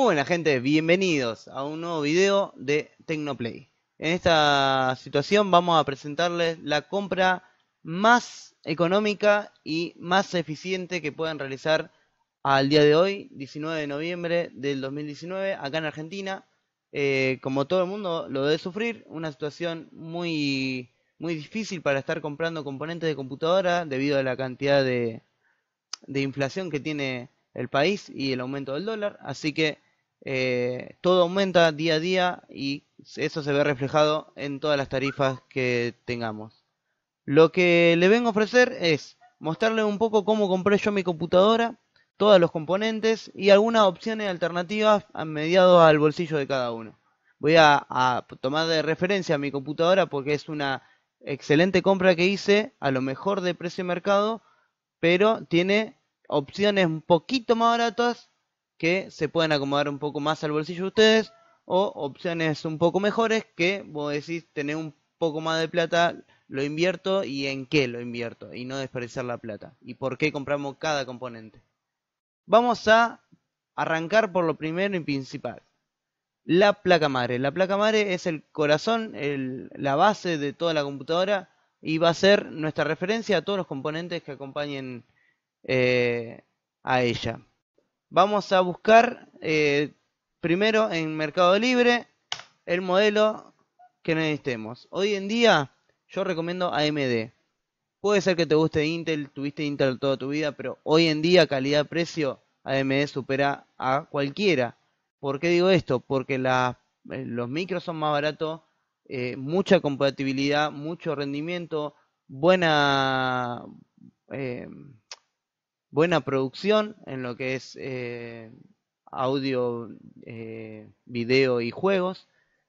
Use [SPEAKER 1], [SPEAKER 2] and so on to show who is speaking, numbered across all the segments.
[SPEAKER 1] Muy buena gente, bienvenidos a un nuevo video de Tecnoplay. En esta situación vamos a presentarles la compra más económica y más eficiente que puedan realizar al día de hoy, 19 de noviembre del 2019, acá en Argentina. Eh, como todo el mundo lo debe sufrir, una situación muy, muy difícil para estar comprando componentes de computadora debido a la cantidad de, de inflación que tiene el país y el aumento del dólar. Así que eh, todo aumenta día a día y eso se ve reflejado en todas las tarifas que tengamos. Lo que le vengo a ofrecer es mostrarle un poco cómo compré yo mi computadora, todos los componentes y algunas opciones alternativas mediados al bolsillo de cada uno. Voy a, a tomar de referencia mi computadora porque es una excelente compra que hice, a lo mejor de precio mercado, pero tiene opciones un poquito más baratas que se pueden acomodar un poco más al bolsillo de ustedes o opciones un poco mejores que vos decís tener un poco más de plata, lo invierto y en qué lo invierto y no desperdiciar la plata y por qué compramos cada componente. Vamos a arrancar por lo primero y principal. La placa madre. La placa madre es el corazón, la base de toda la computadora y va a ser nuestra referencia a todos los componentes que acompañen eh, a ella. Vamos a buscar eh, primero en Mercado Libre el modelo que necesitemos. Hoy en día yo recomiendo AMD. Puede ser que te guste Intel, tuviste Intel toda tu vida, pero hoy en día calidad-precio AMD supera a cualquiera. ¿Por qué digo esto? Porque eh, los micros son más baratos, eh, mucha compatibilidad, mucho rendimiento, buena, buena producción en lo que es eh, audio, eh, video y juegos.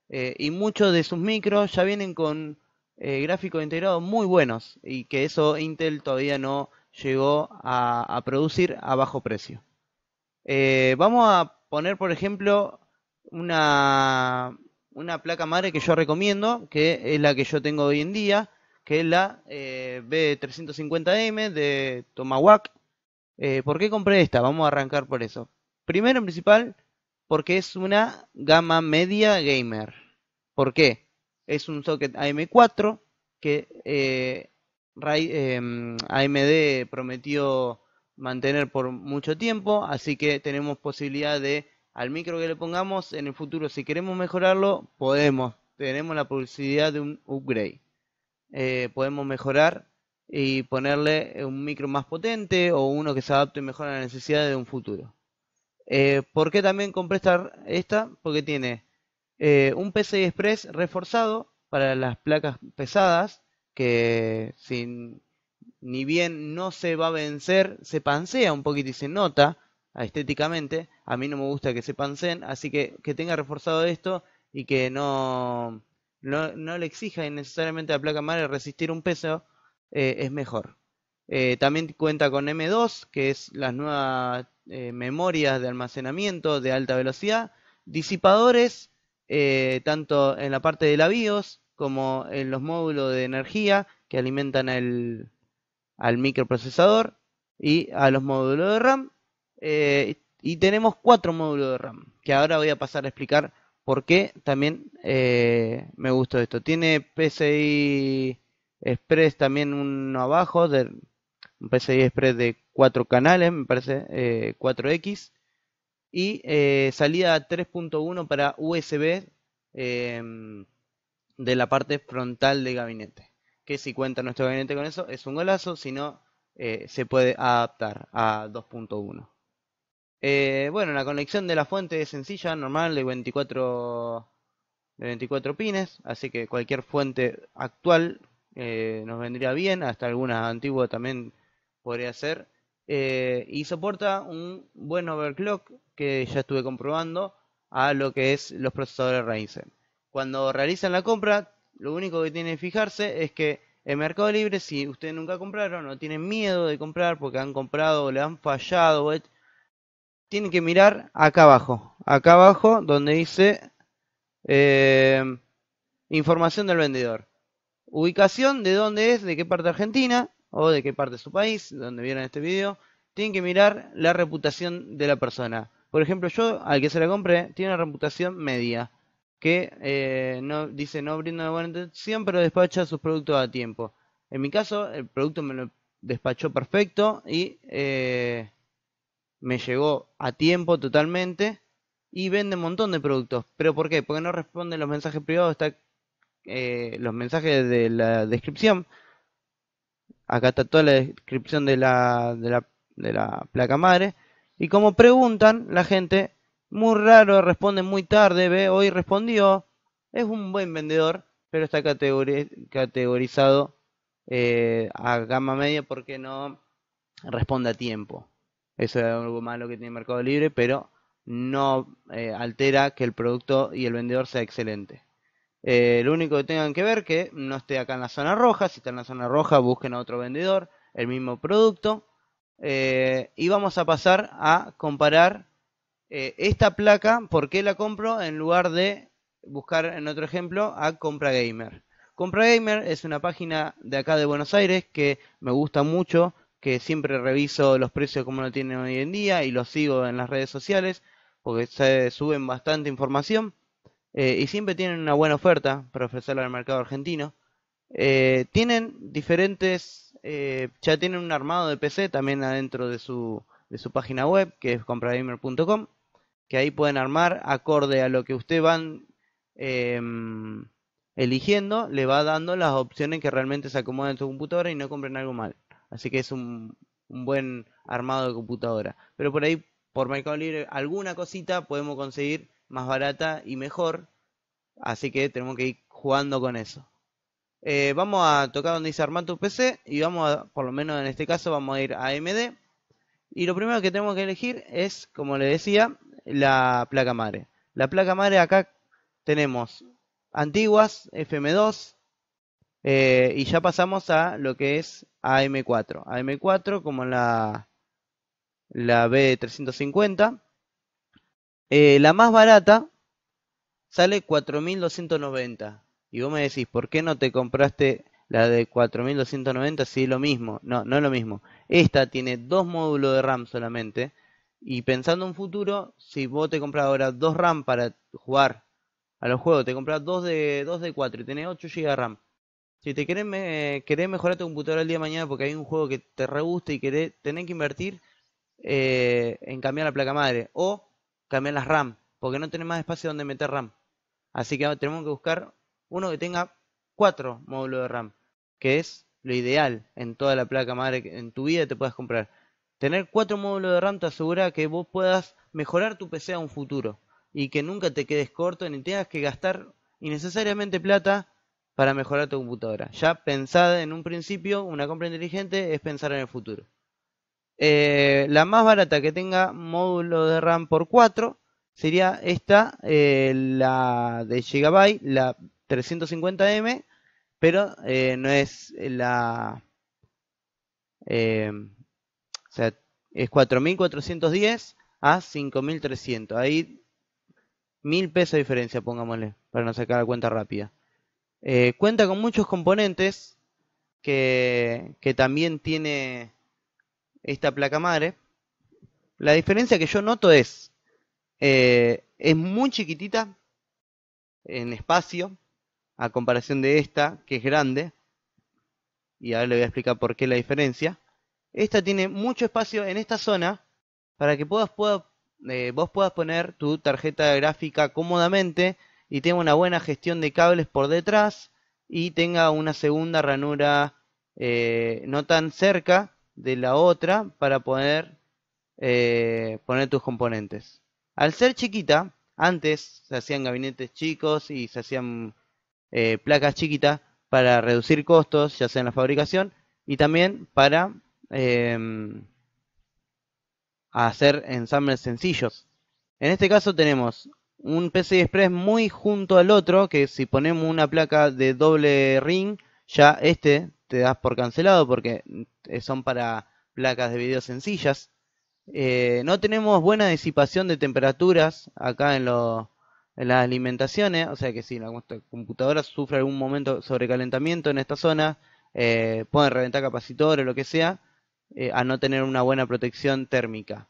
[SPEAKER 1] Eh, y muchos de sus micros ya vienen con gráficos integrados muy buenos y que eso Intel todavía no llegó a, producir a bajo precio. vamos a poner, por ejemplo, una, una placa madre que yo recomiendo, que es la que yo tengo hoy en día, que es la B350M de Tomahawk. Eh, ¿Por qué compré esta? Vamos a arrancar por eso. Primero en principal, porque es una gama media gamer. ¿Por qué? Es un socket AM4 que eh, AMD em, prometió mantener por mucho tiempo, así que tenemos posibilidad de al micro que le pongamos en el futuro, si queremos mejorarlo, podemos, tenemos la posibilidad de un upgrade. Eh, podemos mejorar y ponerle un micro más potente o uno que se adapte mejor a la necesidad de un futuro. Eh, ¿Por qué también compré esta? Porque tiene eh, un PCI Express reforzado para las placas pesadas que sin, ni bien no se va a vencer, se pansea un poquito y se nota estéticamente. A mí no me gusta que se panseen, así que que tenga reforzado esto y que no, no, no le exija innecesariamente a la placa madre resistir un peso eh, es mejor. Eh, también cuenta con M2, que es las nuevas eh, memorias de almacenamiento de alta velocidad, disipadores, tanto en la parte de la BIOS como en los módulos de energía que alimentan el, al microprocesador y a los módulos de RAM. y tenemos cuatro módulos de RAM, que ahora voy a pasar a explicar por qué también me gustó esto. Tiene PCI Express también uno abajo, de, un PCI Express de 4 canales, me parece, 4X. Eh, y eh, salida 3.1 para USB em, de la parte frontal del gabinete. Que si cuenta nuestro gabinete con eso, es un golazo, si no, eh, se puede adaptar a 2.1. bueno, la conexión de la fuente es sencilla, normal, de 24, de 24 pines, así que cualquier fuente actual eh, nos vendría bien, hasta alguna antigua también podría ser. Eh, y soporta un buen overclock que ya estuve comprobando a lo que es los procesadores Ryzen. Cuando realizan la compra, lo único que tienen que fijarse es que en Mercado Libre, si ustedes nunca compraron o tienen miedo de comprar porque han comprado o le han fallado, eh, tienen que mirar acá abajo, acá abajo donde dice información del vendedor ubicación de dónde es, de qué parte de Argentina o de qué parte de su país, donde vieron este video, tienen que mirar la reputación de la persona. Por ejemplo, yo al que se la compre, tiene una reputación media, que eh, no, dice no brinda una buena intención pero despacha sus productos a tiempo. En mi caso, el producto me lo despachó perfecto y eh, me llegó a tiempo totalmente y vende un montón de productos. ¿Pero por qué? Porque no responde los mensajes privados, está eh, los mensajes de la descripción. Acá está toda la descripción de la, de la, placa madre. Y como preguntan, la gente, muy raro, responde muy tarde, ve, hoy respondió. Es un buen vendedor, pero está categorizado eh, a gama media porque no responde a tiempo. Eso es algo malo que tiene Mercado Libre, pero no eh, altera que el producto y el vendedor sea excelente. Eh, lo único que tengan que ver que no esté acá en la zona roja. Si está en la zona roja, busquen a otro vendedor, el mismo producto. Eh, y vamos a pasar a comparar eh, esta placa, por qué la compro, en lugar de buscar en otro ejemplo a Compra Gamer. Compra Gamer es una página de acá de Buenos Aires que me gusta mucho, que siempre reviso los precios como lo tienen hoy en día y los sigo en las redes sociales porque se suben bastante información. Eh, y siempre tienen una buena oferta para ofrecerla al mercado argentino. Eh, tienen diferentes, eh, ya tienen un armado de PC también adentro de su, página web, que es compragamer.com, que ahí pueden armar acorde a lo que usted van em, eligiendo, le va dando las opciones que realmente se acomodan en su computadora y no compren algo mal. Así que es un, un buen armado de computadora. Pero por ahí, por Mercado Libre, alguna cosita podemos conseguir más barata y mejor. Así que tenemos que ir jugando con eso. Eh, vamos a tocar donde dice armar tu PC y vamos a, por lo menos en este caso, vamos a ir a AMD. Y lo primero que tenemos que elegir es, como le decía, la placa madre. La placa madre acá tenemos antiguas, FM2, eh, y ya pasamos a lo que es AM4. AM4 como la, la B350. Eh, la más barata sale 4.290. Y vos me decís, ¿por qué no te compraste la de 4.290 si es lo mismo? No, no es lo mismo. Esta tiene dos módulos de RAM solamente. Y pensando en futuro, si vos te compras ahora dos RAM para jugar a los juegos, te compras dos de, dos de 4 y tenés 8 GB de RAM. Si te querés, me, mejorar tu computadora el día de mañana porque hay un juego que te re y querés, tenés que invertir eh, en cambiar la placa madre. O cambiar las RAM, porque no tenemos más espacio donde meter RAM. Así que tenemos que buscar uno que tenga cuatro módulos de RAM, que es lo ideal en toda la placa madre que en tu vida te puedas comprar. Tener cuatro módulos de RAM te asegura que vos puedas mejorar tu PC a un futuro y que nunca te quedes corto ni tengas que gastar innecesariamente plata para mejorar tu computadora. Ya pensada en un principio, una compra inteligente es pensar en el futuro. Eh, la más barata que tenga módulo de RAM por 4 sería esta, eh, la de Gigabyte, la 350M, pero eh, no es la... Em, o sea, es 4410 a 5300. Ahí mil pesos de diferencia, pongámosle, para no sacar la cuenta rápida. cuenta con muchos componentes que, que también tiene esta placa madre, la diferencia que yo noto es, eh, es muy chiquitita en espacio, a comparación de esta, que es grande, y ahora le voy a explicar por qué la diferencia. Esta tiene mucho espacio en esta zona para que puedas, eh, vos puedas poner tu tarjeta gráfica cómodamente y tenga una buena gestión de cables por detrás y tenga una segunda ranura eh, no tan cerca de la otra para poder eh, poner tus componentes. Al ser chiquita, antes se hacían gabinetes chicos y se hacían eh, placas chiquitas para reducir costos, ya sea en la fabricación, y también para em, hacer ensambles sencillos. En este caso tenemos un PCI Express muy junto al otro, que si ponemos una placa de doble ring, ya este te das por cancelado porque son para placas de video sencillas. Eh, no tenemos buena disipación de temperaturas acá en, en las alimentaciones, o sea que si la computadora sufre algún momento sobrecalentamiento en esta zona, eh, pueden reventar capacitores o lo que sea, eh, a no tener una buena protección térmica.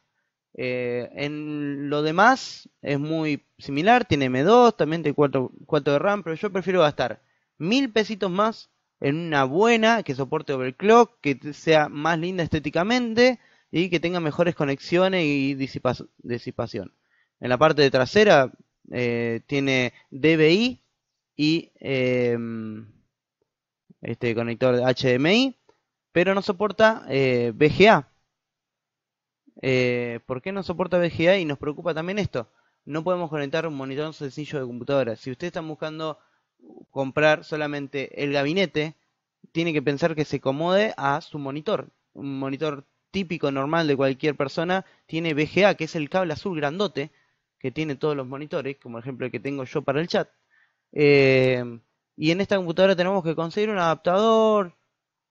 [SPEAKER 1] en lo demás es muy similar, tiene M2, también tiene 4, 4 de RAM, pero yo prefiero gastar mil pesitos más en una buena, que soporte overclock, que sea más linda estéticamente y que tenga mejores conexiones y disipación. En la parte de trasera eh, tiene DBI y em, este conector HDMI, pero no soporta eh, VGA. Eh, ¿Por qué no soporta VGA? Y nos preocupa también esto. No podemos conectar un monitor sencillo de computadora. Si ustedes están buscando comprar solamente el gabinete, tiene que pensar que se acomode a su monitor. Un monitor típico, normal de cualquier persona, tiene VGA, que es el cable azul grandote que tiene todos los monitores, como el ejemplo que tengo yo para el chat. Eh, y en esta computadora tenemos que conseguir un adaptador,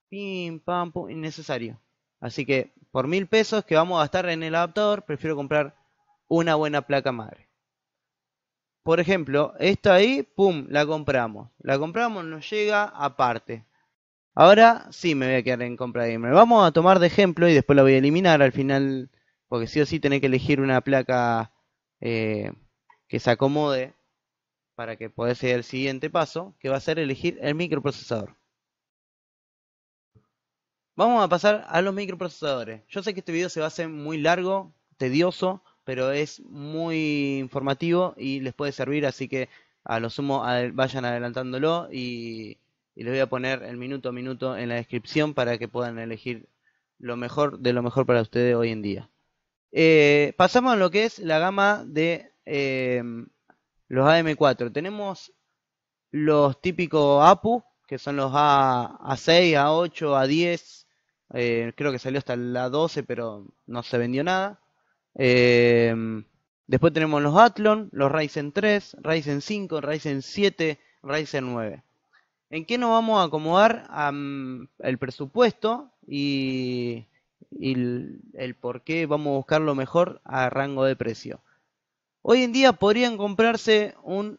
[SPEAKER 1] pim, pam, pum, innecesario. Así que por mil pesos que vamos a gastar en el adaptador, prefiero comprar una buena placa madre por ejemplo, esta ahí, pum, la compramos. La compramos, nos llega aparte. Ahora sí me voy a quedar en compra gamer. Vamos a tomar de ejemplo y después la voy a eliminar al final, porque sí o sí tenés que elegir una placa eh, que se acomode para que pueda ser el siguiente paso, que va a ser elegir el microprocesador. Vamos a pasar a los microprocesadores. Yo sé que este video se va a hacer muy largo, tedioso, pero es muy informativo y les puede servir, así que a lo sumo vayan adelantándolo y, les voy a poner el minuto a minuto en la descripción para que puedan elegir lo mejor de lo mejor para ustedes hoy en día. Eh, pasamos a lo que es la gama de eh, los AM4. Tenemos los típicos APU, que son los A, 6 A8, A10. creo que salió hasta la 12, pero no se vendió nada. Em, después tenemos los Athlon, los Ryzen 3, Ryzen 5, Ryzen 7, Ryzen 9. ¿En qué nos vamos a acomodar el presupuesto y, el, por qué vamos a buscarlo mejor a rango de precio? Hoy en día podrían comprarse un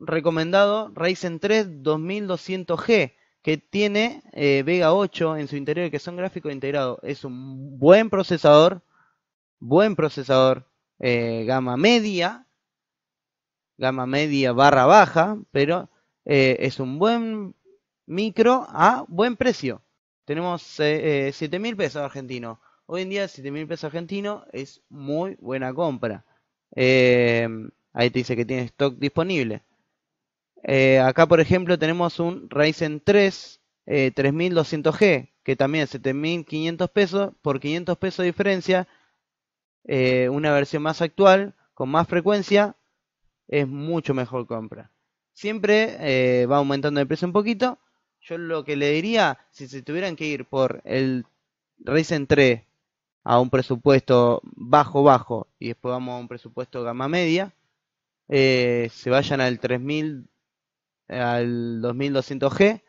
[SPEAKER 1] recomendado Ryzen 3 2200G que tiene eh, Vega 8 en su interior, que son gráficos integrados. Es un buen procesador, buen procesador eh, gama media, gama media barra baja, pero eh, es un buen micro a buen precio. Tenemos 7000 eh, mil pesos argentinos. Hoy en día 7000 mil pesos argentinos es muy buena compra. ahí te dice que tiene stock disponible. acá por ejemplo tenemos un Ryzen 3 3200G, que también es 7500 pesos por 500 pesos de diferencia eh, una versión más actual, con más frecuencia, es mucho mejor compra. Siempre eh, va aumentando el precio un poquito. Yo lo que le diría, si se tuvieran que ir por el Ryzen 3 a un presupuesto bajo, bajo, y después vamos a un presupuesto gama media, eh, se vayan al 3000, al 2200G,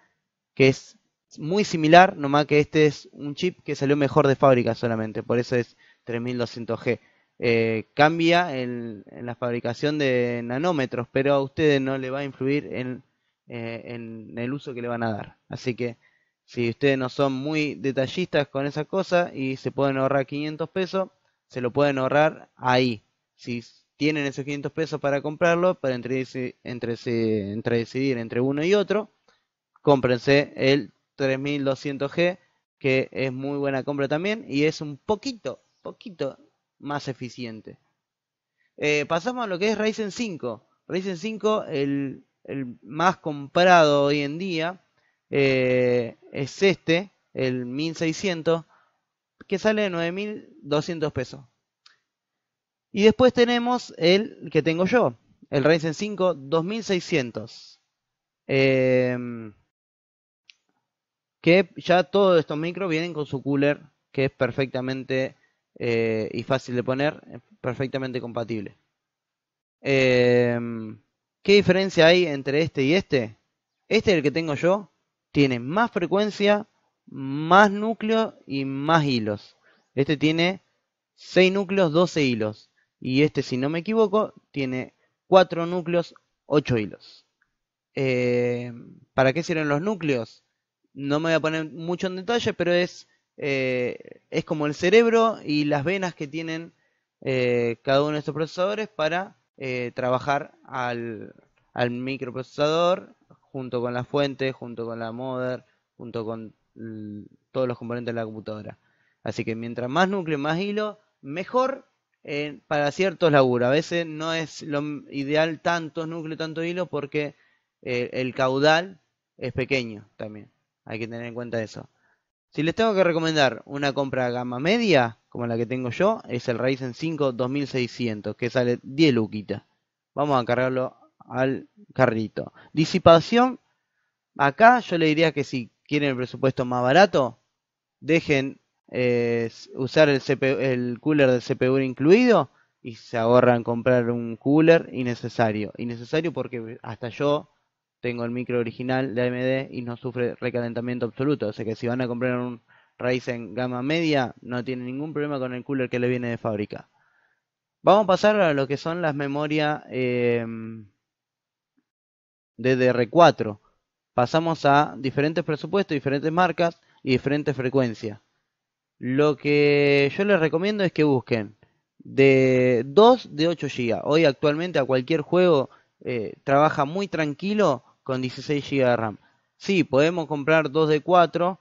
[SPEAKER 1] que es muy similar, nomás que este es un chip que salió mejor de fábrica solamente, por eso es 3200G. Eh, cambia en, la fabricación de nanómetros, pero a ustedes no le va a influir eh, en, el uso que le van a dar. Así que si ustedes no son muy detallistas con esa cosa y se pueden ahorrar 500 pesos, se lo pueden ahorrar ahí. Si tienen esos 500 pesos para comprarlo, para entre, entre, entre decidir entre uno y otro, cómprense el 3200G, que es muy buena compra también y es un poquito poquito más eficiente. Eh, pasamos a lo que es Ryzen 5. Ryzen 5, el, más comprado hoy en día, eh, es este, el 1600, que sale de 9200 pesos. Y después tenemos el que tengo yo, el Ryzen 5 2600. Em, que ya todos estos micros vienen con su cooler, que es perfectamente eh, y fácil de poner, eh, perfectamente compatible. Em, ¿Qué diferencia hay entre este y este? Este, el que tengo yo, tiene más frecuencia, más núcleo y más hilos. Este tiene 6 núcleos, 12 hilos. Y este, si no me equivoco, tiene 4 núcleos, 8 hilos. Em, ¿Para qué sirven los núcleos? No me voy a poner mucho en detalle, pero es eh, es como el cerebro y las venas que tienen eh, cada uno de estos procesadores para eh, trabajar al, microprocesador junto con la fuente, junto con la mother, junto con mm, todos los componentes de la computadora. Así que mientras más núcleo, más hilo, mejor para ciertos laburos. A veces no es lo ideal tantos núcleos, tanto hilo porque el caudal es pequeño también. Hay que tener en cuenta eso. Si les tengo que recomendar una compra gama media, como la que tengo yo, es el Ryzen 5 2600, que sale 10 luquitas. Vamos a cargarlo al carrito. Disipación, acá yo le diría que si quieren el presupuesto más barato, dejen eh, usar el, el cooler del CPU incluido y se ahorran comprar un cooler innecesario. Innecesario porque hasta yo tengo el micro original de AMD y no sufre recalentamiento absoluto. O sea que si van a comprar un Ryzen gama media, no tiene ningún problema con el cooler que le viene de fábrica. Vamos a pasar a lo que son las memorias de eh, DDR4. Pasamos a diferentes presupuestos, diferentes marcas y diferentes frecuencias. Lo que yo les recomiendo es que busquen de 2 de 8 GB. Hoy actualmente a cualquier juego eh, trabaja muy tranquilo con 16 GB de RAM. Sí, podemos comprar dos de 4,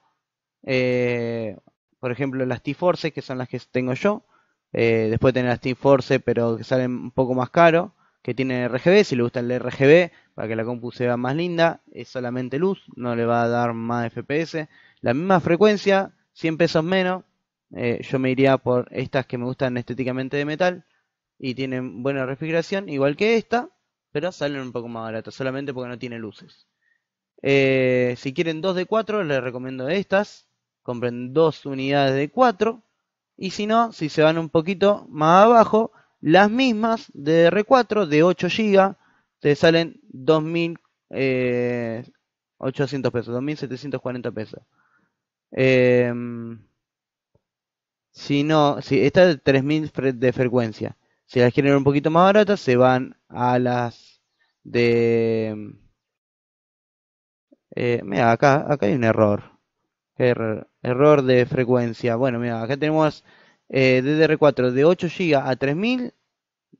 [SPEAKER 1] eh, por ejemplo las T-Force, que son las que tengo yo. Eh, después tener las T-Force, pero que salen un poco más caro, que tienen RGB, si le gusta el RGB, para que la compu sea más linda, es solamente luz, no le va a dar más FPS. La misma frecuencia, 100 pesos menos, eh, yo me iría por estas que me gustan estéticamente de metal y tienen buena refrigeración, igual que esta, pero salen un poco más baratas, solamente porque no tiene luces. Eh, si quieren dos de 4, les recomiendo estas. Compren dos unidades de 4. Y si no, si se van un poquito más abajo, las mismas de R4 de 8 GB te salen 2.800 eh, pesos, 2.740 pesos. Eh, si no, si esta es de 3.000 de frecuencia. Si las quieren un poquito más baratas, se van a las de... Eh, mira, acá, acá hay un error. Er, error. de frecuencia. Bueno, mira, acá tenemos DDR4 eh, de 8 GB a 3000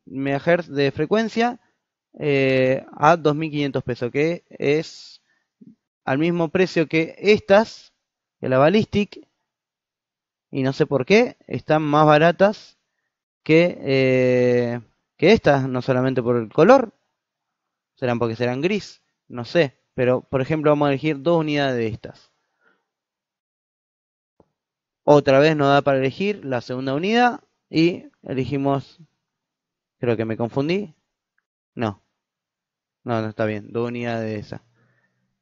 [SPEAKER 1] MHz de frecuencia eh, a 2500 pesos, que es al mismo precio que estas, que la Ballistic. Y no sé por qué, están más baratas eh, que, estas, no solamente por el color, serán porque serán gris, no sé, pero por ejemplo vamos a elegir dos unidades de estas. Otra vez nos da para elegir la segunda unidad y elegimos, creo que me confundí, no, no, no está bien, dos unidades de esa.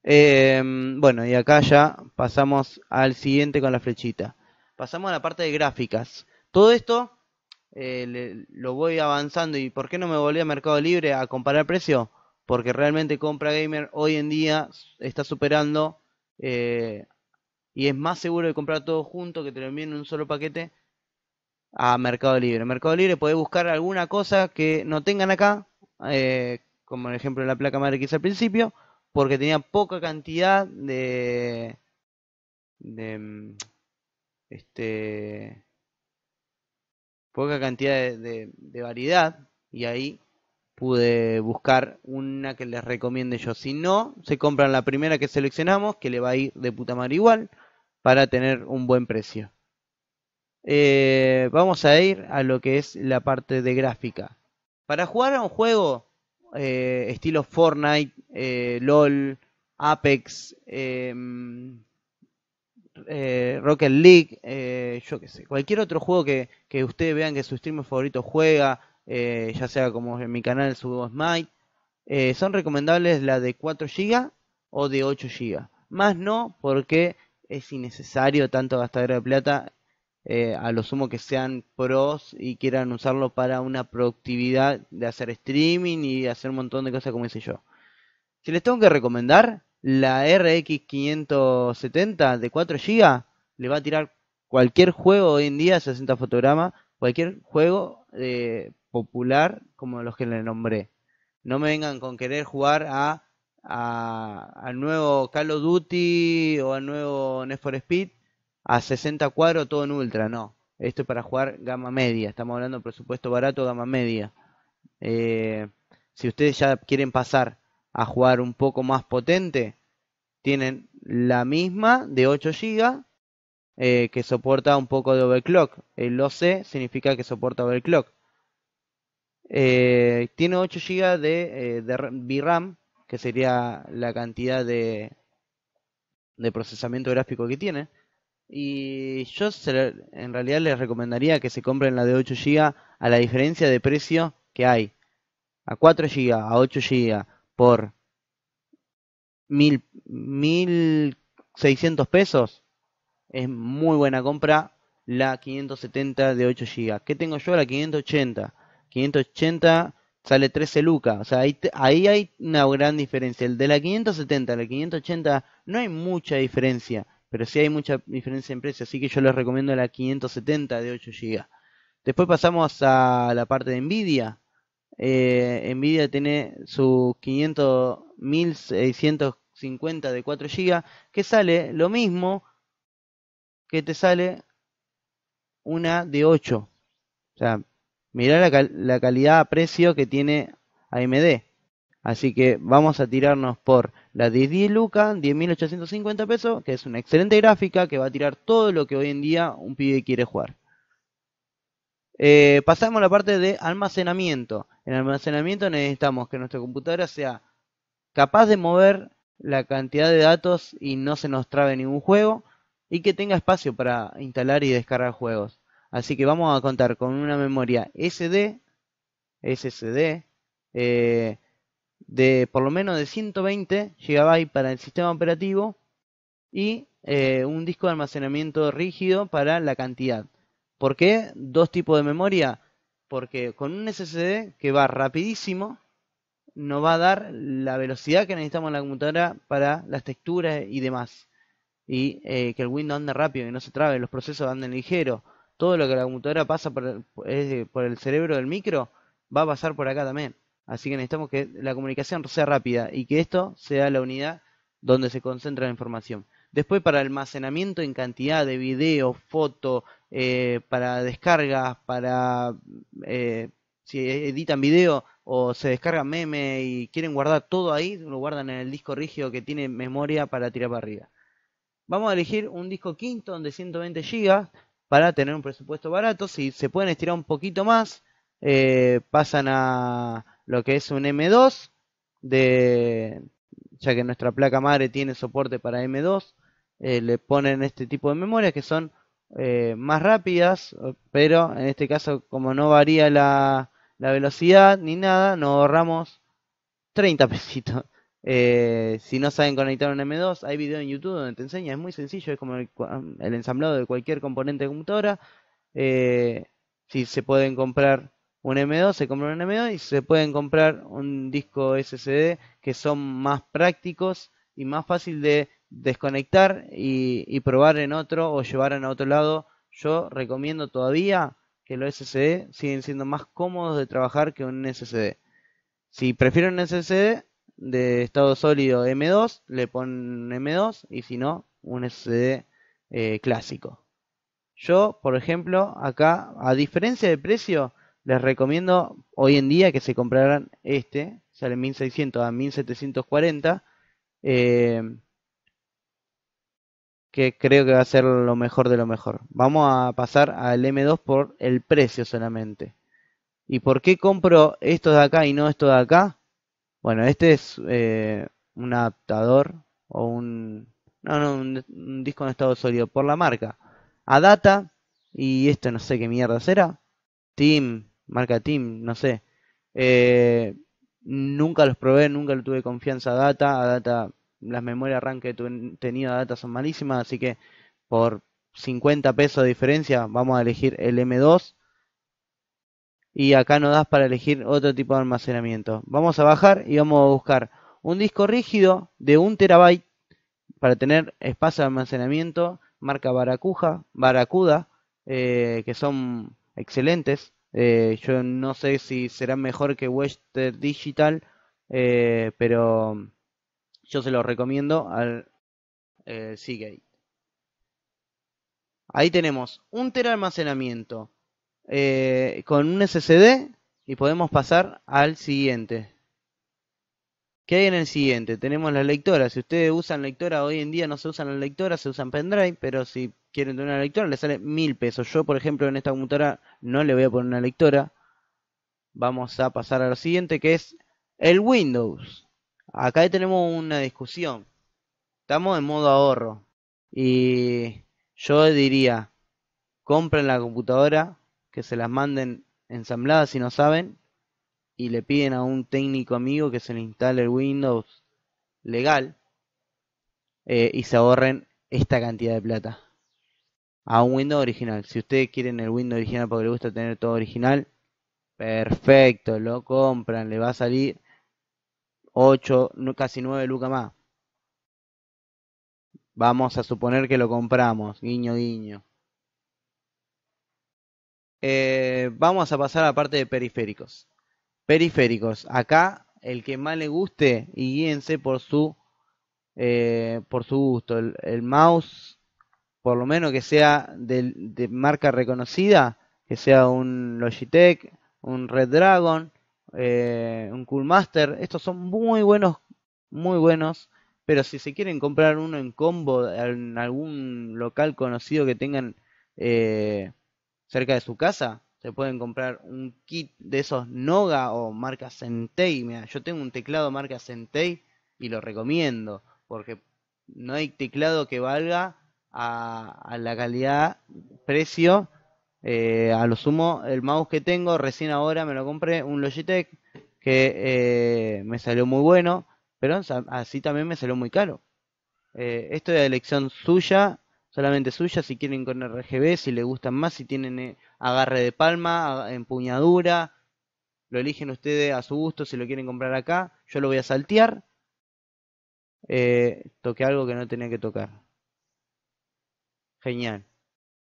[SPEAKER 1] Em, bueno, y acá ya pasamos al siguiente con la flechita. Pasamos a la parte de gráficas. Todo esto eh, lo voy avanzando y por qué no me volví a Mercado Libre a comparar precio, porque realmente compra gamer hoy en día está superando eh, y es más seguro de comprar todo junto que te lo envíen en un solo paquete a Mercado Libre. Mercado Libre puede buscar alguna cosa que no tengan acá, eh, como el ejemplo la placa madre que hice al principio, porque tenía poca cantidad de, de este poca cantidad de, variedad y ahí pude buscar una que les recomiende yo. Si no, se compran la primera que seleccionamos, que le va a ir de puta madre igual, para tener un buen precio. Eh, vamos a ir a lo que es la parte de gráfica. Para jugar a un juego eh, estilo Fortnite, eh, LOL, Apex, eh, Rocket League, eh, yo qué sé, cualquier otro juego que, ustedes vean que su streamer favorito juega, eh, ya sea como en mi canal subo Smite, son recomendables la de 4 GB o de 8 GB. Más no porque es innecesario tanto gastar de plata, a lo sumo que sean pros y quieran usarlo para una productividad de hacer streaming y hacer un montón de cosas como hice yo. Si les tengo que recomendar, la RX 570 de 4 GB le va a tirar cualquier juego hoy en día 60 fotogramas, cualquier juego eh, popular como los que le nombré. No me vengan con querer jugar a al nuevo Call of Duty o al nuevo Need for Speed a 60 cuadros todo en ultra, no. Esto es para jugar gama media, estamos hablando de presupuesto barato, gama media. Eh, si ustedes ya quieren pasar a jugar un poco más potente, tienen la misma de 8 GB eh, que soporta un poco de overclock. El OC significa que soporta overclock. Eh, tiene 8 GB de, eh, VRAM, que sería la cantidad de, de procesamiento gráfico que tiene. Y yo en realidad les recomendaría que se compren la de 8 GB a la diferencia de precio que hay. A 4 GB, a 8 GB, por mil, mil 600 pesos, es muy buena compra la 570 de 8 GB. ¿Qué tengo yo? La 580. 580 sale 13 lucas. O sea, ahí, ahí, hay una gran diferencia. El de la 570 a la 580 no hay mucha diferencia, pero sí hay mucha diferencia en precio. Así que yo les recomiendo la 570 de 8 GB. Después pasamos a la parte de Nvidia. Envidia eh, Nvidia tiene su 500, de 4 GB, que sale lo mismo que te sale una de 8. O sea, mirá la, calidad a precio que tiene AMD. Así que vamos a tirarnos por la 1010 10 10.850 pesos, que es una excelente gráfica que va a tirar todo lo que hoy en día un pibe quiere jugar. Eh, pasamos a la parte de almacenamiento. En almacenamiento necesitamos que nuestra computadora sea capaz de mover la cantidad de datos y no se nos trabe ningún juego y que tenga espacio para instalar y descargar juegos. Así que vamos a contar con una memoria SD, SSD, eh, de por lo menos de 120 GB para el sistema operativo y eh, un disco de almacenamiento rígido para la cantidad. ¿Por qué? Dos tipos de memoria. Porque con un SSD que va rapidísimo, nos va a dar la velocidad que necesitamos en la computadora para las texturas y demás. Y eh, que el Windows ande rápido, y no se trabe, los procesos anden ligeros. Todo lo que la computadora pasa por el, por el cerebro del micro va a pasar por acá también. Así que necesitamos que la comunicación sea rápida y que esto sea la unidad donde se concentra la información. Después para almacenamiento en cantidad de video, foto, eh, para descargas, para eh, si editan video o se descargan meme y quieren guardar todo ahí, lo guardan en el disco rígido que tiene memoria para tirar para arriba. Vamos a elegir un disco quinto de 120 GB para tener un presupuesto barato. Si se pueden estirar un poquito más, eh, pasan a lo que es un M2 de ya que nuestra placa madre tiene soporte para M2, le ponen este tipo de memoria que son eh, más rápidas, pero en este caso como no varía la, velocidad ni nada, nos ahorramos 30 pesitos. Eh, si no saben conectar un M2, hay video en YouTube donde te enseña, es muy sencillo, es como el, ensamblado de cualquier componente de computadora. Eh, si se pueden comprar un M2, se compra un M2 y se pueden comprar un disco SSD que son más prácticos y más fácil de desconectar y, probar en otro o llevar en otro lado. Yo recomiendo todavía que los SSD siguen siendo más cómodos de trabajar que un SSD. Si prefieren un SSD de estado sólido M2, le ponen M2 y si no, un SSD eh, clásico. Yo, por ejemplo, acá, a diferencia de precio, les recomiendo hoy en día que se compraran este, sale 1600 a 1740 que creo que va a ser lo mejor de lo mejor. Vamos a pasar al M2 por el precio solamente. ¿Y por qué compro esto de acá y no esto de acá? Bueno, este es eh, un adaptador o un... No, no, un, disco en estado sólido por la marca. Adata y esto no sé qué mierda será. Team, marca Team, no sé. Eh, nunca los probé, nunca le tuve confianza a Data. A Data las memorias RAM que tenía data son malísimas, así que por 50 pesos de diferencia vamos a elegir el M2 y acá nos das para elegir otro tipo de almacenamiento. Vamos a bajar y vamos a buscar un disco rígido de 1 terabyte para tener espacio de almacenamiento, marca Baracuja, Baracuda, eh, que son excelentes. Eh, yo no sé si será mejor que Western Digital, eh, pero yo se lo recomiendo al eh, Seagate. Ahí tenemos un tera almacenamiento eh, con un SSD y podemos pasar al siguiente. ¿Qué hay en el siguiente? Tenemos las lectora. Si ustedes usan lectora, hoy en día no se usan las lectoras, se usan pendrive, pero si quieren tener una lectora le sale mil pesos. Yo, por ejemplo, en esta computadora no le voy a poner una lectora. Vamos a pasar a siguiente que es el Windows acá tenemos una discusión. Estamos en modo ahorro. Y yo diría, compren la computadora, que se las manden ensambladas si no saben, y le piden a un técnico amigo que se le instale el Windows legal eh, y se ahorren esta cantidad de plata. A un Windows original. Si ustedes quieren el Windows original porque les gusta tener todo original, perfecto, lo compran, le va a salir 8, casi 9 lucas más. Vamos a suponer que lo compramos, guiño, guiño. Eh, vamos a pasar a la parte de periféricos. Periféricos, acá el que más le guste y guíense por su, eh, por su gusto. El, mouse, por lo menos que sea de, de marca reconocida, que sea un Logitech, un Red Dragon, eh, un Cool Master. Estos son muy buenos, muy buenos. Pero si se quieren comprar uno en combo en algún local conocido que tengan eh, cerca de su casa, se pueden comprar un kit de esos Noga o marca Sentei. Mira, yo tengo un teclado marca Sentei y lo recomiendo porque no hay teclado que valga a, a la calidad precio eh, a lo sumo, el mouse que tengo, recién ahora me lo compré, un Logitech, que eh, me salió muy bueno, pero así también me salió muy caro. Eh, esto es elección suya, solamente suya, si quieren con RGB, si les gustan más, si tienen agarre de palma, empuñadura, lo eligen ustedes a su gusto, si lo quieren comprar acá, yo lo voy a saltear. toqué algo que no tenía que tocar. Genial.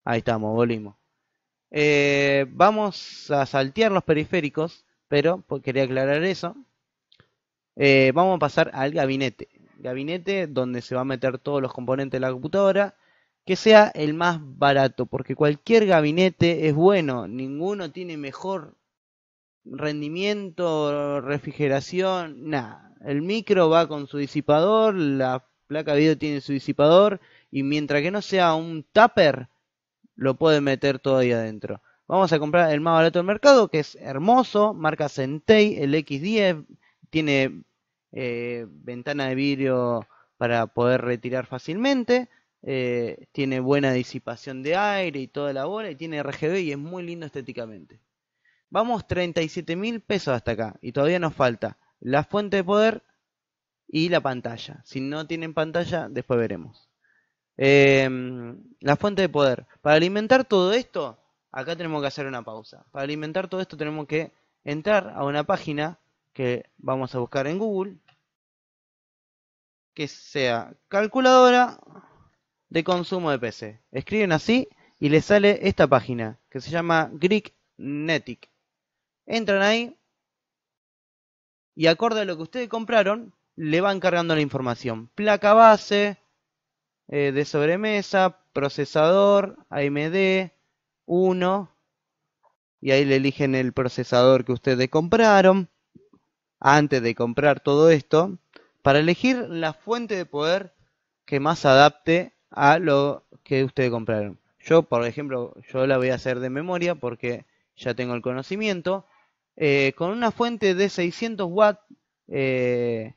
[SPEAKER 1] Ahí estamos, volvimos. Eh, vamos a saltear los periféricos, pero quería aclarar eso. Eh, vamos a pasar al gabinete. Gabinete donde se va a meter todos los componentes de la computadora. Que sea el más barato, porque cualquier gabinete es bueno. Ninguno tiene mejor rendimiento, refrigeración, nada. El micro va con su disipador, la placa de video tiene su disipador. Y mientras que no sea un tupper, lo puede meter todavía dentro. adentro. Vamos a comprar el más barato del mercado, que es hermoso, marca Sentei, el X10, tiene eh, ventana de vidrio para poder retirar fácilmente, eh, tiene buena disipación de aire y toda la bola, y tiene RGB y es muy lindo estéticamente. Vamos 37 mil pesos hasta acá, y todavía nos falta la fuente de poder y la pantalla. Si no tienen pantalla, después veremos. Em, la fuente de poder. Para alimentar todo esto, acá tenemos que hacer una pausa. Para alimentar todo esto tenemos que entrar a una página que vamos a buscar en Google, que sea calculadora de consumo de PC. Escriben así y les sale esta página que se llama GreekNetic. Entran ahí y acorde a lo que ustedes compraron, le van cargando la información. Placa base, eh, de sobremesa, procesador, AMD, 1, y ahí le eligen el procesador que ustedes compraron, antes de comprar todo esto, para elegir la fuente de poder que más adapte a lo que ustedes compraron. Yo, por ejemplo, yo la voy a hacer de memoria porque ya tengo el conocimiento. Eh, con una fuente de 600 watts eh,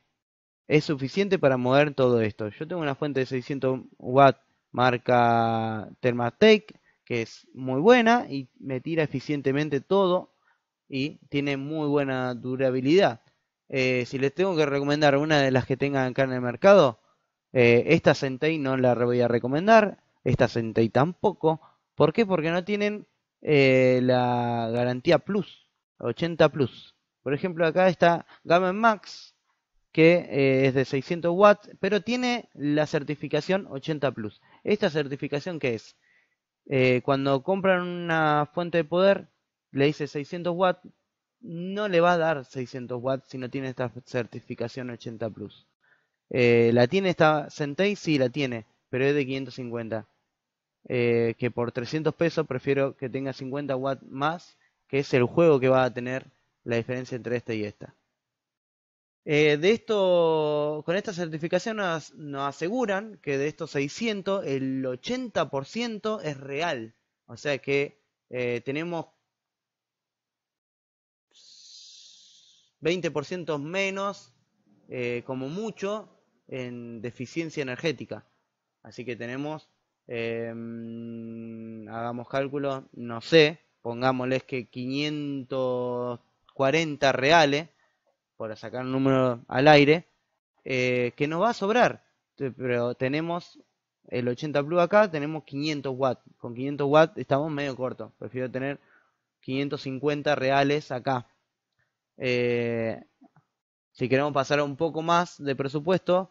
[SPEAKER 1] es suficiente para mover todo esto. Yo tengo una fuente de 600 watts marca Thermatec que es muy buena y me tira eficientemente todo y tiene muy buena durabilidad. Eh, si les tengo que recomendar una de las que tengan acá en el mercado, eh, esta Sentei no la voy a recomendar, esta Sentei tampoco. ¿Por qué? Porque no tienen eh, la garantía Plus, 80 Plus. Por ejemplo, acá está Gamen Max, que eh, es de 600 watts, pero tiene la certificación 80 Plus. ¿Esta certificación qué es? Eh, cuando compran una fuente de poder, le dice 600 watts, no le va a dar 600 watts si no tiene esta certificación 80 Plus. Eh, ¿La tiene esta Sentei? Sí, la tiene, pero es de 550. que por 300 pesos prefiero que tenga 50 watts más, que es el juego que va a tener la diferencia entre esta y esta. Eh, de esto, con esta certificación nos, aseguran que de estos 600, el 80% es real. O sea que eh, tenemos 20% menos, eh, como mucho, en deficiencia energética. Así que tenemos, mm, hagamos cálculo, no sé, pongámosles que 540 reales para sacar un número al aire, eh, que nos va a sobrar. Pero tenemos el 80 Plus acá, tenemos 500 watts. Con 500 watts estamos medio cortos. Prefiero tener 550 reales acá. Eh, si queremos pasar un poco más de presupuesto,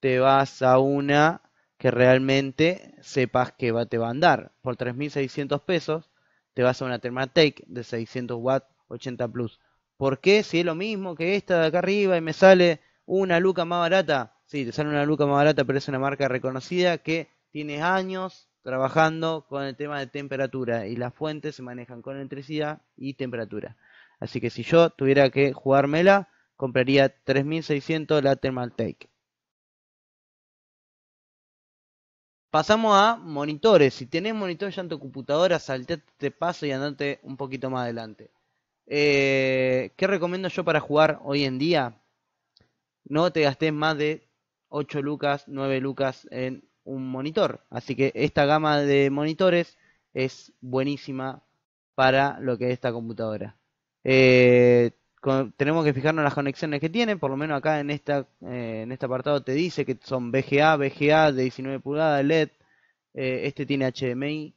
[SPEAKER 1] te vas a una que realmente sepas que va, te va a andar. Por 3.600 pesos te vas a una Thermaltake de 600 watts 80 Plus. ¿Por qué? Si es lo mismo que esta de acá arriba y me sale una luca más barata. Sí, te sale una luca más barata, pero es una marca reconocida que tiene años trabajando con el tema de temperatura y las fuentes se manejan con electricidad y temperatura. Así que si yo tuviera que jugármela, compraría 3600 la Thermaltake. Pasamos a monitores. Si tenés en tu computadora, saltate este paso y andate un poquito más adelante. Eh, ¿Qué recomiendo yo para jugar hoy en día? No te gastes más de 8 lucas, 9 lucas en un monitor. Así que esta gama de monitores es buenísima para lo que es esta computadora. Eh, tenemos que fijarnos en las conexiones que tiene, por lo menos acá en, esta, eh, en este apartado te dice que son VGA, VGA de 19 pulgadas, LED, este tiene HDMI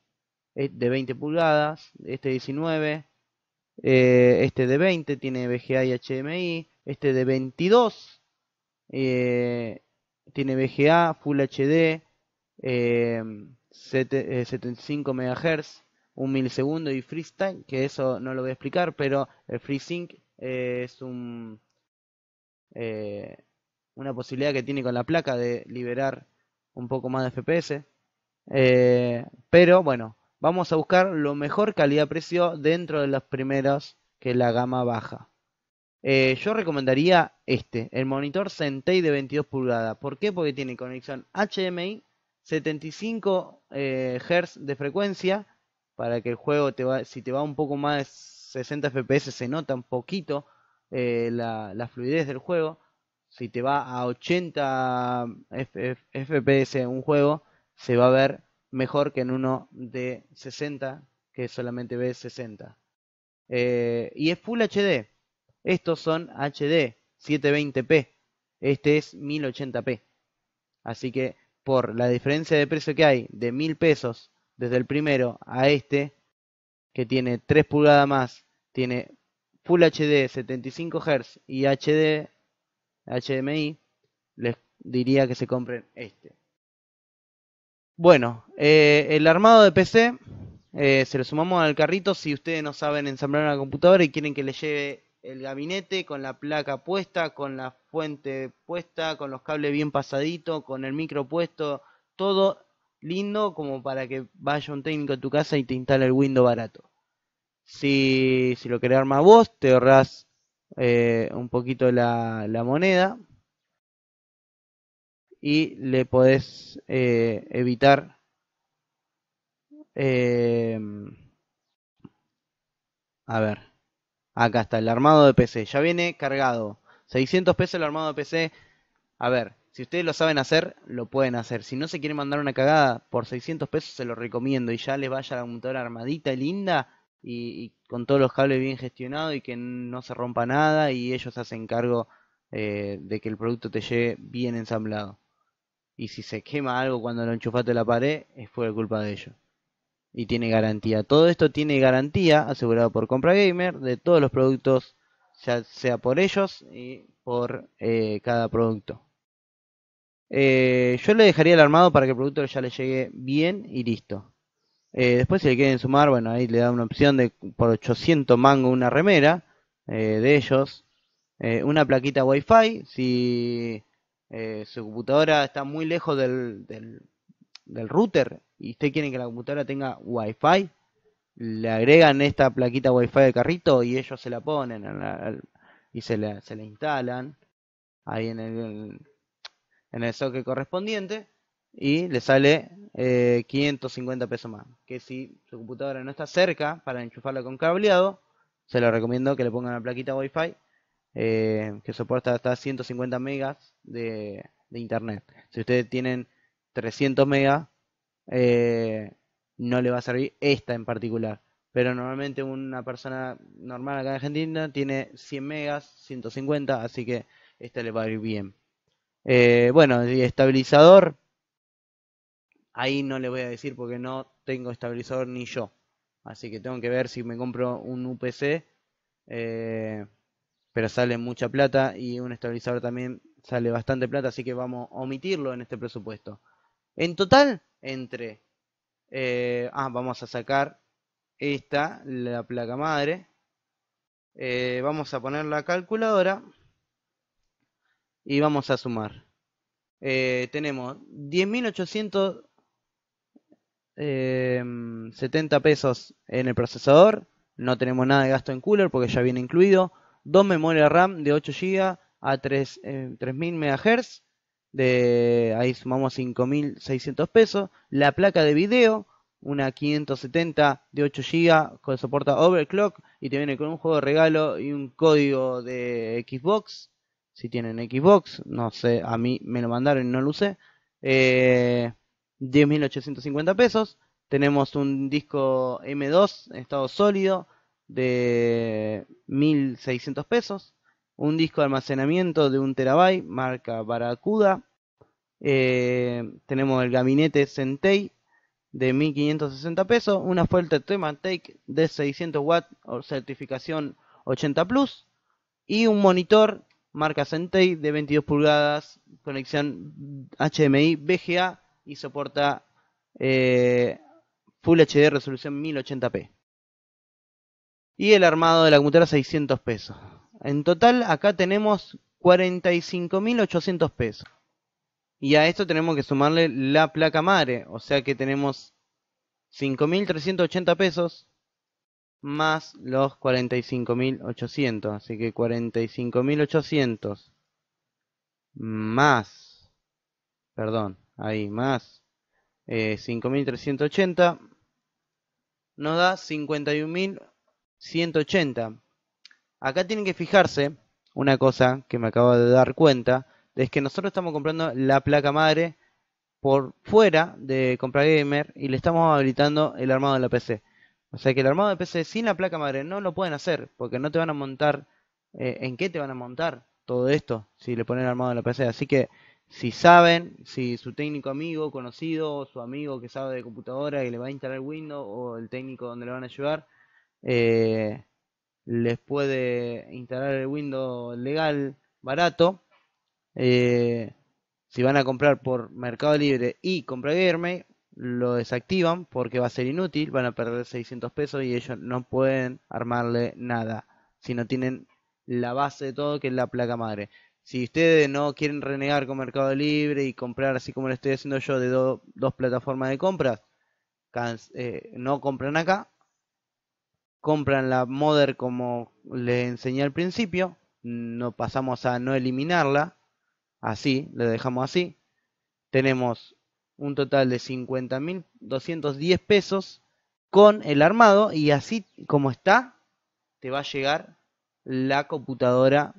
[SPEAKER 1] de 20 pulgadas, este 19 eh, este de 20 tiene VGA y HDMI. Este de 22 eh, tiene VGA, Full HD, 75 MHz, 1 milisegundo y FreeSync, que eso no lo voy a explicar, pero el FreeSync eh, es un, una posibilidad que tiene con la placa de liberar un poco más de FPS. pero bueno, vamos a buscar lo mejor calidad-precio dentro de las primeras que la gama baja. Eh, yo recomendaría este, el monitor Sentei de 22 pulgadas. ¿Por qué? Porque tiene conexión HDMI, 75 Hz de frecuencia, para que el juego, te va, si te va un poco más de 60 FPS, se nota un poquito eh, la, la, fluidez del juego. Si te va a 80 FPS un juego, se va a ver mejor que en uno de 60 que solamente ve 60. Eh, y es Full HD. Estos son HD 720p. Este es 1080p. Así que por la diferencia de precio que hay de 1000 pesos desde el primero a este, que tiene 3 pulgadas más, tiene Full HD 75 Hz y HD HDMI, les diría que se compren este. Bueno, eh, el armado de PC eh, se lo sumamos al carrito. Si ustedes no saben ensamblar una computadora y quieren que le lleve el gabinete con la placa puesta, con la fuente puesta, con los cables bien pasaditos, con el micro puesto, todo lindo como para que vaya un técnico a tu casa y te instale el Windows barato. Si, si lo querés armar vos, te ahorras eh, un poquito la, la moneda, y le podés eh, evitar eh, a ver acá está el armado de PC ya viene cargado 600 pesos el armado de PC a ver si ustedes lo saben hacer lo pueden hacer si no se quieren mandar una cagada por 600 pesos se lo recomiendo y ya les vaya la montadora armadita linda y, con todos los cables bien gestionados y que no se rompa nada y ellos hacen cargo eh, de que el producto te llegue bien ensamblado y si se quema algo cuando lo enchufaste a la pared, es por culpa de ellos. Y tiene garantía. Todo esto tiene garantía asegurado por Compra Gamer de todos los productos, ya sea por ellos y por eh, cada producto. Eh, yo le dejaría el armado para que el producto ya le llegue bien y listo. Eh, después si le quieren sumar, bueno, ahí le da una opción de por 800 mango una remera de ellos. una plaquita wifi, si eh, su computadora está muy lejos del, router y usted quiere que la computadora tenga wifi, le agregan esta plaquita wifi de carrito y ellos se la ponen y se la, se la instalan ahí en el, en el socket correspondiente y le sale 550 eh, pesos más. Que si su computadora no está cerca para enchufarla con cableado, se lo recomiendo que le pongan la plaquita wifi fi eh, que soporta hasta 150 megas de, internet. Si ustedes tienen 300 megas, eh, no le va a servir esta en particular. Pero normalmente una persona normal acá en Argentina tiene 100 megas, 150, así que esta le va a ir bien. Eh, bueno, el estabilizador, ahí no le voy a decir porque no tengo estabilizador ni yo. Así que tengo que ver si me compro un UPC pero sale mucha plata y un estabilizador también sale bastante plata, así que vamos a omitirlo en este presupuesto. En total, entre... Eh, ah, vamos a sacar esta, la placa madre. Eh, vamos a poner la calculadora y vamos a sumar. Eh, tenemos 10.870 pesos en el procesador. No tenemos nada de gasto en cooler porque ya viene incluido. Dos memorias RAM de 8 GB a 3000 eh, MHz, de ahí sumamos 5600 pesos, la placa de video una 570 de 8 GB con soporta overclock y te viene con un juego de regalo y un código de Xbox. Si tienen Xbox, no sé, a mí me lo mandaron y no lo usé. 10.850 eh, pesos. Tenemos un disco M2 en estado sólido de 1.600 pesos, un disco de almacenamiento de un terabyte marca Barracuda, eh, tenemos el gabinete Sentei de 1.560 pesos, una fuente take de 600 watts, certificación 80 Plus, y un monitor marca Sentei de 22 pulgadas, conexión HDMI, VGA y soporta eh, Full HD resolución 1080p y el armado de la computadora 600 pesos. En total acá tenemos 45.800 pesos. Y a esto tenemos que sumarle la placa madre, o sea que tenemos 5.380 pesos más los 45.800, así que 45.800 más, perdón, ahí más 5.380 eh, nos da 51.000 180. Acá tienen que fijarse una cosa que me acabo de dar cuenta, es que nosotros estamos comprando la placa madre por fuera de compra gamer y le estamos habilitando el armado de la PC. O sea que el armado de PC sin la placa madre no lo pueden hacer porque no te van a montar eh, en qué te van a montar todo esto si le ponen armado de la PC. Así que si saben, si su técnico amigo, conocido, o su amigo que sabe de computadora y le va a instalar Windows o el técnico donde le van a ayudar, eh, les puede instalar el Windows legal barato. Eh, si van a comprar por Mercado Libre y compra lo desactivan porque va a ser inútil, van a perder 600 pesos y ellos no pueden armarle nada si no tienen la base de todo que es la placa madre. Si ustedes no quieren renegar con Mercado Libre y comprar así como lo estoy haciendo yo de dos plataformas de compras, eh, no compran acá, compran la Mother como le enseñé al principio, no pasamos a no eliminarla, así, le dejamos así. Tenemos un total de 50.210 pesos con el armado y así como está, te va a llegar la computadora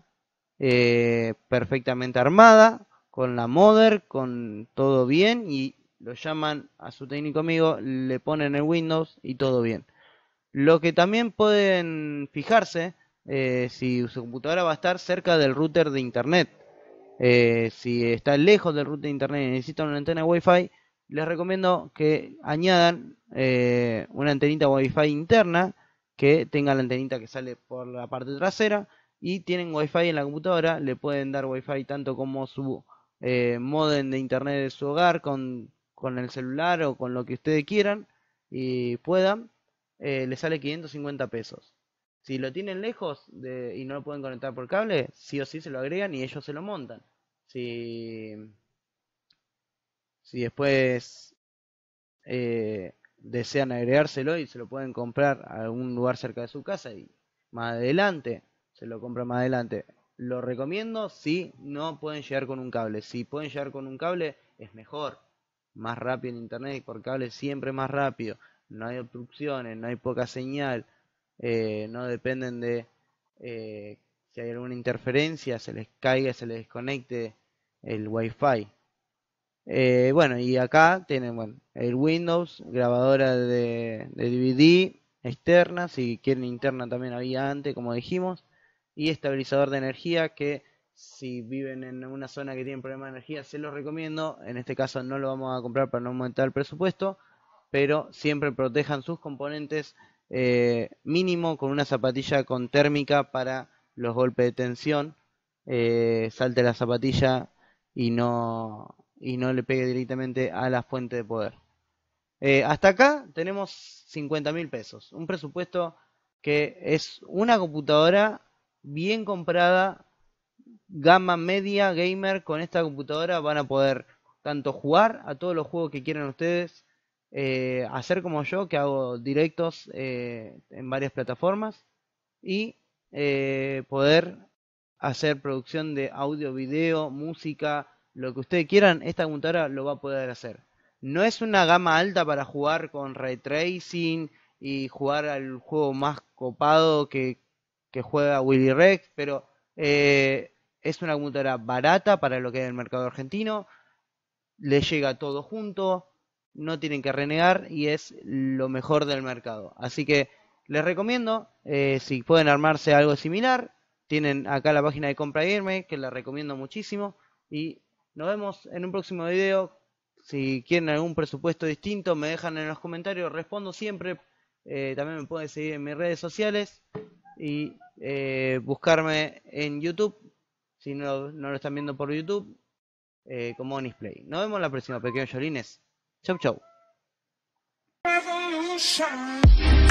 [SPEAKER 1] eh, perfectamente armada, con la Mother con todo bien y lo llaman a su técnico amigo, le ponen el Windows y todo bien. Lo que también pueden fijarse eh, si su computadora va a estar cerca del router de internet. Eh, si está lejos del router de internet y necesitan una antena Wi-Fi, les recomiendo que añadan eh, una antenita Wi-Fi interna que tenga la antenita que sale por la parte trasera y tienen Wi-Fi en la computadora, le pueden dar Wi-Fi tanto como su modem de internet de su hogar con, con el celular o con lo que ustedes quieran y puedan eh, le sale 550 pesos. Si lo tienen lejos y no lo pueden conectar por cable, sí o sí se lo agregan y ellos se lo montan. Si, si después eh, desean agregárselo y se lo pueden comprar a algún lugar cerca de su casa y más adelante, se lo compran más adelante. Lo recomiendo si no pueden llegar con un cable. Si pueden llegar con un cable es mejor, más rápido en internet y por cable siempre más rápido no hay obstrucciones, no hay poca señal, eh, no dependen de eh, si hay alguna interferencia, se les caiga, se les desconecte el wifi. fi eh, bueno, y acá tienen el Windows, grabadora de, de DVD externa, si quieren interna también había antes, como dijimos, y estabilizador de energía que si viven en una zona que tienen problemas de energía, se los recomiendo. En este caso no lo vamos a comprar para no aumentar el presupuesto pero siempre protejan sus componentes eh, mínimo con una zapatilla con térmica para los golpes de tensión, eh, salte la zapatilla y no, y no le pegue directamente a la fuente de poder. Eh, hasta acá tenemos 50 mil pesos, un presupuesto que es una computadora bien comprada, gama media gamer, con esta computadora van a poder tanto jugar a todos los juegos que quieran ustedes, eh, hacer como yo, que hago directos eh, en varias plataformas y eh, poder hacer producción de audio, video, música, lo que ustedes quieran, esta computadora lo va a poder hacer. No es una gama alta para jugar con ray tracing y jugar al juego más copado que, juega Willy Rex, pero es una computadora barata para lo que es el mercado argentino, le llega todo junto, no tienen que renegar y es lo mejor del mercado. Así que les recomiendo, eh, si pueden armarse algo similar, tienen acá la página de compra irme que les recomiendo muchísimo y nos vemos en un próximo video. Si quieren algún presupuesto distinto, me dejan en los comentarios, respondo siempre. Eh, también me pueden seguir en mis redes sociales y eh, buscarme en YouTube, si no, no, lo están viendo por YouTube, como Onisplay. Nos vemos la próxima, pequeños yolines. Ciao, ciao.